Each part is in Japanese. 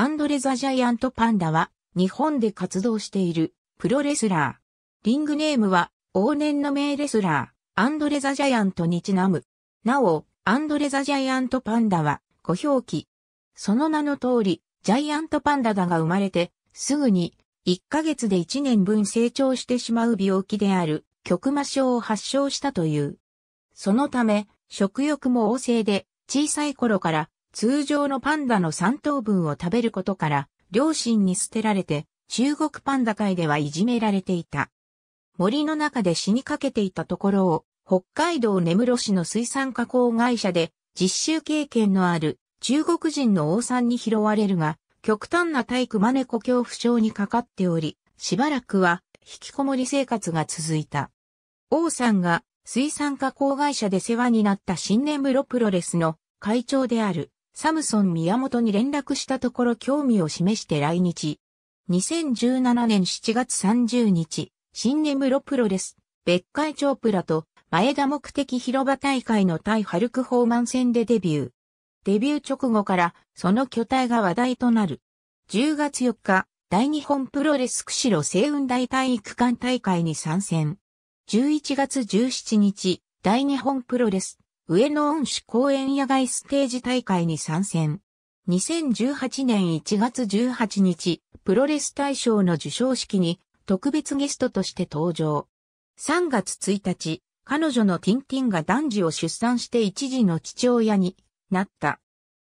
アンドレ・ザ・ジャイアント・パンダは、日本で活動している、プロレスラー。リングネームは、往年の名レスラー、アンドレ・ザ・ジャイアントにちなむ。なお、アンドレ・ザ・ジャイアント・パンダは、ご表記。その名の通り、ジャイアントパンダだが生まれて、すぐに、1ヶ月で1年分成長してしまう病気である、極魔症を発症したという。そのため、食欲も旺盛で、小さい頃から通常のパンダの3等分を食べることから、両親に捨てられて、中国パンダ界ではいじめられていた。森の中で死にかけていたところを、北海道根室市の水産加工会社で実習経験のある中国人の王さんに拾われるが、極端な体育真ネ故恐怖症にかかっており、しばらくは引きこもり生活が続いた。王さんが水産加工会社で世話になった新年室プロレスの会長であるサムソン宮本に連絡したところ興味を示して来日。2017年7月30日、新ネムロプロレス、別海町プラと前田目的広場大会の対ハルクホーマン戦でデビュー。デビュー直後からその巨体が話題となる。10月4日、大日本プロレス釧路西雲大体育館大会に参戦。11月17日、大日本プロレス上野恩市公園野外ステージ大会に参戦。2018年1月18日、プロレス大賞の授賞式に特別ゲストとして登場。3月1日、彼女のティンティンが男児を出産して一児の父親になった。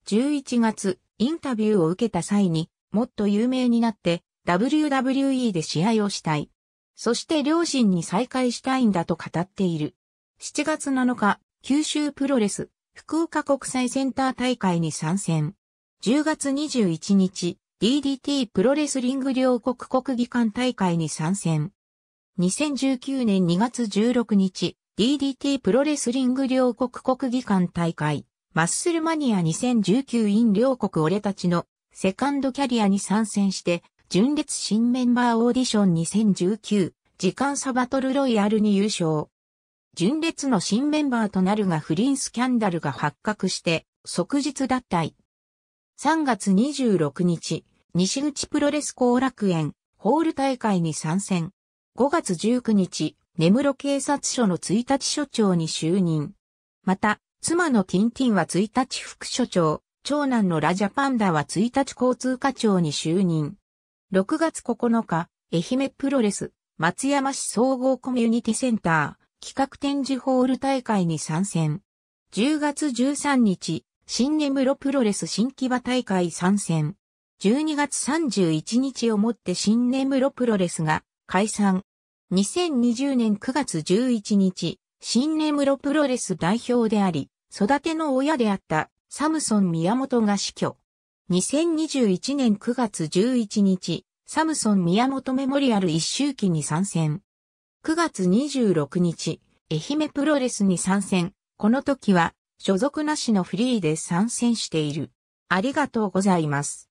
11月、インタビューを受けた際に、もっと有名になって、WWE で試合をしたい。そして両親に再会したいんだと語っている。7月7日、九州プロレス、福岡国際センター大会に参戦。10月21日、DDT プロレスリング両国国技館大会に参戦。2019年2月16日、DDT プロレスリング両国国技館大会、マッスルマニア2019 in 両国俺たちのセカンドキャリアに参戦して、純烈新メンバーオーディション2019時間差バトルロイヤルに優勝。純烈の新メンバーとなるが不倫スキャンダルが発覚して、即日脱退。3月26日、西口プロレス後楽園、ホール大会に参戦。5月19日、根室警察署の1日署長に就任。また、妻のティンティンは1日副署長、長男のラジャパンダは1日交通課長に就任。6月9日、愛媛プロレス、松山市総合コミュニティセンター、企画展示ホール大会に参戦。10月13日、新根室プロレス新木場大会参戦。12月31日をもって新根室プロレスが解散。2020年9月11日、新根室プロレス代表であり、育ての親であったサムソン宮本が死去。2021年9月11日、サムソン宮本メモリアル一周期に参戦。9月26日、愛媛プロレスに参戦。この時は、所属なしのフリーで参戦している。ありがとうございます。